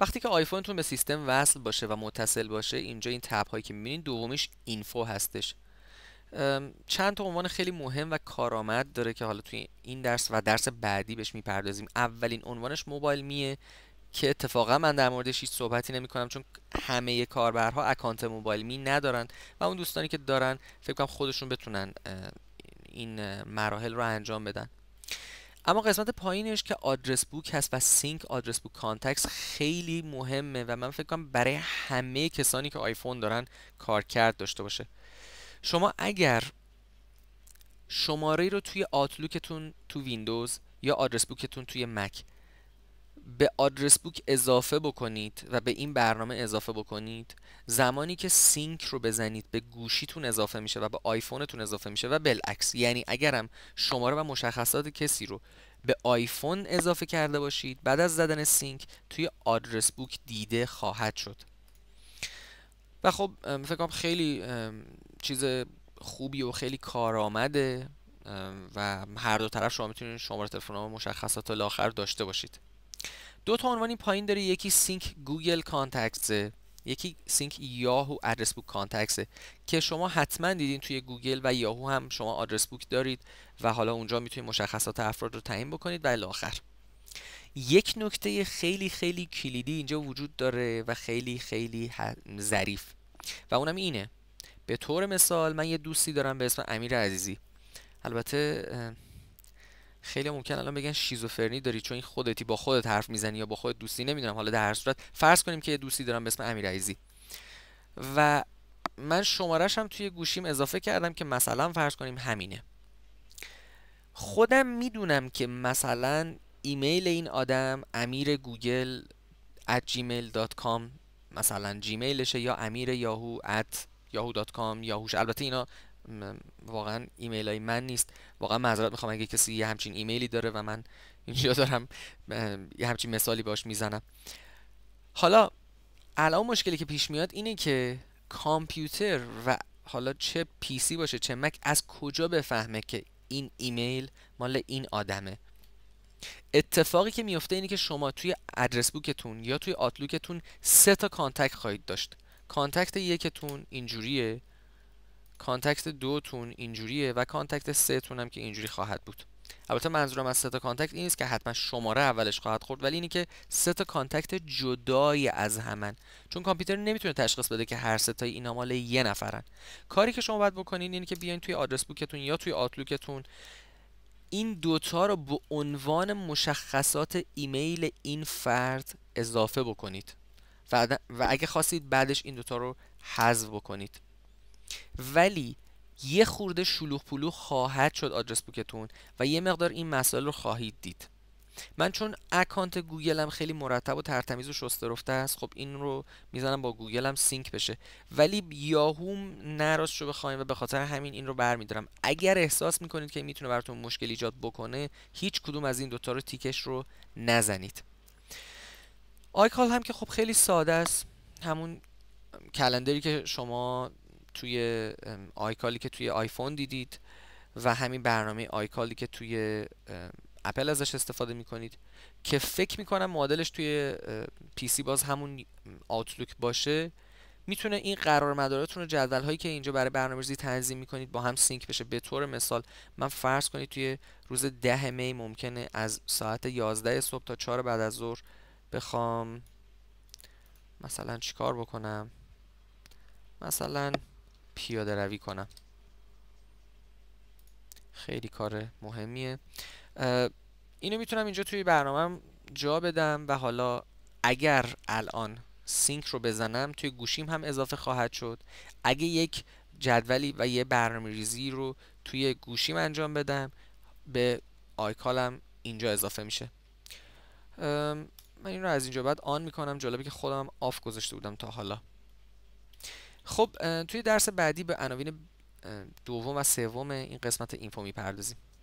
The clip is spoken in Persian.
وقتی که آیفونتون به سیستم وصل باشه و متصل باشه اینجا این تب هایی که میبینید دومیش اینفو هستش چند تا عنوان خیلی مهم و کارآمد داره که حالا توی این درس و درس بعدی بهش میپردازیم اولین عنوانش موبایل میه که اتفاقا من در موردش هیچ صحبتی نمی کنم چون همه کاربرها اکانت موبایل می ندارن و اون دوستانی که دارن فکر کنم خودشون بتونن این مراحل رو انجام بدن اما قسمت پایینش که آدرس بوک هست و سینک آدرس بوک کانتکس خیلی مهمه و من فکر کنم برای همه کسانی که آیفون دارن کار کرد داشته باشه شما اگر شماره رو توی آتلوکتون تو ویندوز یا آدرس بوکتون توی مک به آدرس بوک اضافه بکنید و به این برنامه اضافه بکنید زمانی که سینک رو بزنید به گوشیتون اضافه میشه و به آیفونتون اضافه میشه و بالعکس یعنی اگرم شماره و مشخصات کسی رو به آیفون اضافه کرده باشید بعد از زدن سینک توی آدرس بوک دیده خواهد شد و خب فکر خیلی چیز خوبی و خیلی کارآمده و هر دو طرف شما میتونید شماره تلفن و مشخصات الاخر داشته باشید دو تا عنوانی پایین داره یکی سینک گوگل کانتکس یکی سینک یاهو ادرس بوک کانتکسه که شما حتما دیدین توی گوگل و یاهو هم شما آدرس بوک دارید و حالا اونجا میتونید مشخصات افراد رو تعیین بکنید و الاخر یک نکته خیلی خیلی کلیدی اینجا وجود داره و خیلی خیلی ظریف و اونم اینه به طور مثال من یه دوستی دارم به اسم امیر عزیزی البته خیلی ممکن الان بگن شیزوفرنی داری چون این خودتی با خودت حرف میزنی یا با خودت دوستی نمیدونم حالا در هر صورت فرض کنیم که یه دوستی دارم به اسم امیر عیزی و من شمارش هم توی گوشیم اضافه کردم که مثلا فرض کنیم همینه خودم میدونم که مثلا ایمیل این آدم امیر گوگل at gmail.com مثلا جیمیلشه یا امیر یاهو at yahoo.com یاهوش البته اینا واقعا ایمیل های من نیست واقعا معذرت میخوام اگه کسی یه همچین ایمیلی داره و من اینجا دارم یه همچین مثالی باش میزنم حالا الان مشکلی که پیش میاد اینه که کامپیوتر و حالا چه پی. سی باشه چه مک از کجا بفهمه که این ایمیل مال این آدمه اتفاقی که میفته اینه که شما توی ادرس بوکتون یا توی آتلوکتون سه تا کانتکت خواهید داشت کانتکت یکتون اینجوریه کانتکت دوتون اینجوریه و کانتکت سه تون هم که اینجوری خواهد بود البته منظورم از سه تا کانتکت این نیست که حتما شماره اولش خواهد خورد ولی اینی که سه تا کانتکت جدای از همن چون کامپیوتر نمیتونه تشخیص بده که هر سه تا اینا مال یه نفرن کاری که شما باید بکنین اینی که بیاین توی آدرس بوکتون یا توی آتلوکتون این دوتا رو به عنوان مشخصات ایمیل این فرد اضافه بکنید و, و اگه خواستید بعدش این دوتا رو حذف بکنید ولی یه خورده شلوغ پلو خواهد شد آدرس بوکتون و یه مقدار این مسائل رو خواهید دید من چون اکانت گوگلم خیلی مرتب و ترتمیز و شسته رفته است خب این رو میزنم با گوگلم سینک بشه ولی یاهوم نراست شو بخوایم و به خاطر همین این رو برمیدارم اگر احساس میکنید که میتونه براتون مشکل ایجاد بکنه هیچ کدوم از این دوتا رو تیکش رو نزنید آیکال هم که خب خیلی ساده است همون کلندری که شما توی آیکالی که توی آیفون دیدید و همین برنامه آیکالی که توی اپل ازش استفاده میکنید که فکر میکنم معادلش توی پی سی باز همون آوتلوک باشه میتونه این قرار مدارتون رو جدول هایی که اینجا برای برنامه‌ریزی تنظیم میکنید با هم سینک بشه به طور مثال من فرض کنید توی روز ده می ممکنه از ساعت 11 صبح تا 4 بعد از ظهر بخوام مثلا چیکار بکنم مثلا پیاده روی کنم خیلی کار مهمیه اینو میتونم اینجا توی برنامه جا بدم و حالا اگر الان سینک رو بزنم توی گوشیم هم اضافه خواهد شد اگه یک جدولی و یه برنامه ریزی رو توی گوشیم انجام بدم به آیکالم اینجا اضافه میشه من این رو از اینجا بعد آن میکنم جالبی که خودم آف گذاشته بودم تا حالا خب توی درس بعدی به عناوین دوم و سوم این قسمت اینفو میپردازیم